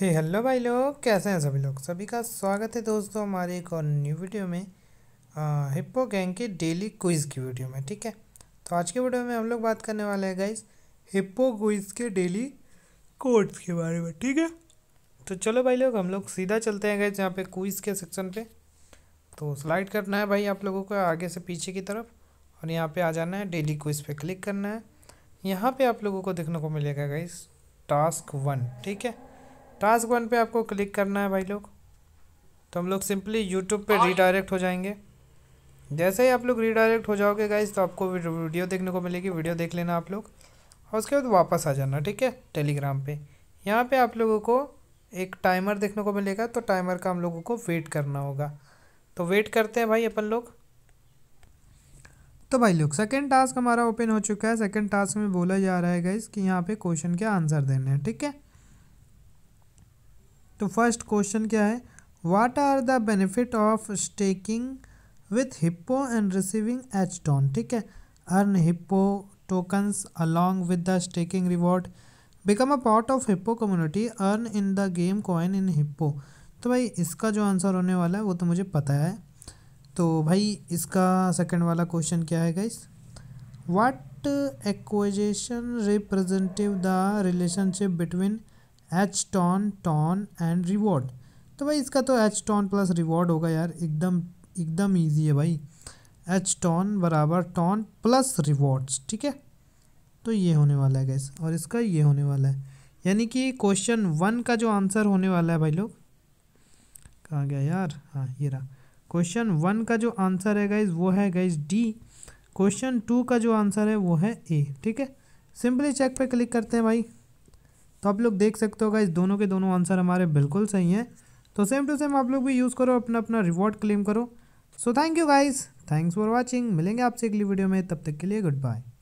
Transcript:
हे hello भाई लोग कैसे हैं सभी लोग सभी का स्वागत है दोस्तों हमारे एक और न्यू वीडियो में हिप्पो गैंग के डेली क्विज़ की वीडियो में ठीक है तो आज के वीडियो में हम लोग बात करने वाले हैं गाइस हिप्पो क्विज़ के डेली कोड्स के बारे में ठीक है तो चलो भाई लोग हम लोग सीधा चलते हैं गाइज यहाँ पे क्विज़ के सेक्शन पर तो स्लाइड करना है भाई आप लोगों को आगे से पीछे की तरफ और यहाँ पर आ जाना है डेली क्विज़ पर क्लिक करना है यहाँ पर आप लोगों को देखने को मिलेगा गाइज टास्क वन ठीक है टास्क वन पे आपको क्लिक करना है भाई लोग तो हम लोग सिंपली यूट्यूब पे रीडायरेक्ट हो जाएंगे जैसे ही आप लोग रीडायरेक्ट हो जाओगे गाइज तो आपको वीडियो देखने को मिलेगी वीडियो देख लेना आप लोग और उसके बाद वापस आ जाना ठीक है टेलीग्राम पे यहाँ पे आप लोगों को एक टाइमर देखने को मिलेगा तो टाइमर का हम लोगों को वेट करना होगा तो वेट करते हैं भाई अपन लोग तो भाई लोग सेकेंड टास्क हमारा ओपन हो चुका है सेकेंड टास्क में बोला जा रहा है गाइज कि यहाँ पे क्वेश्चन के आंसर देने हैं ठीक है तो फर्स्ट क्वेश्चन क्या है what are the benefit of staking with Hippo and receiving H don ठीक है earn Hippo tokens along with the staking reward become a part of Hippo community earn in the game coin in Hippo तो भाई इसका जो answer होने वाला है वो तो मुझे पता है तो भाई इसका सेकेंड वाला क्वेश्चन क्या है guys what equation representative the relationship between H ton ton and reward तो भाई इसका तो एच टॉन प्लस रिवॉर्ड होगा यार एकदम एकदम ईजी है भाई एच टॉन बराबर टॉन प्लस रिवॉर्ड्स ठीक है तो ये होने वाला है गैस और इसका ये होने वाला है यानी कि क्वेश्चन वन का जो आंसर होने वाला है भाई लोग कहाँ गया यार हाँ ये रहा क्वेश्चन वन का जो आंसर है गाइज वो है गाइज डी क्वेश्चन टू का जो आंसर है वो है ए ठीक है सिंपली चेक पे क्लिक करते हैं भाई तो आप लोग देख सकते होगा इस दोनों के दोनों आंसर हमारे बिल्कुल सही हैं तो सेम टू सेम आप लोग भी यूज़ करो अपना अपना रिवॉर्ड क्लेम करो so thank you guys thanks for watching मिलेंगे आपसे अगली वीडियो में तब तक के लिए गुड बाय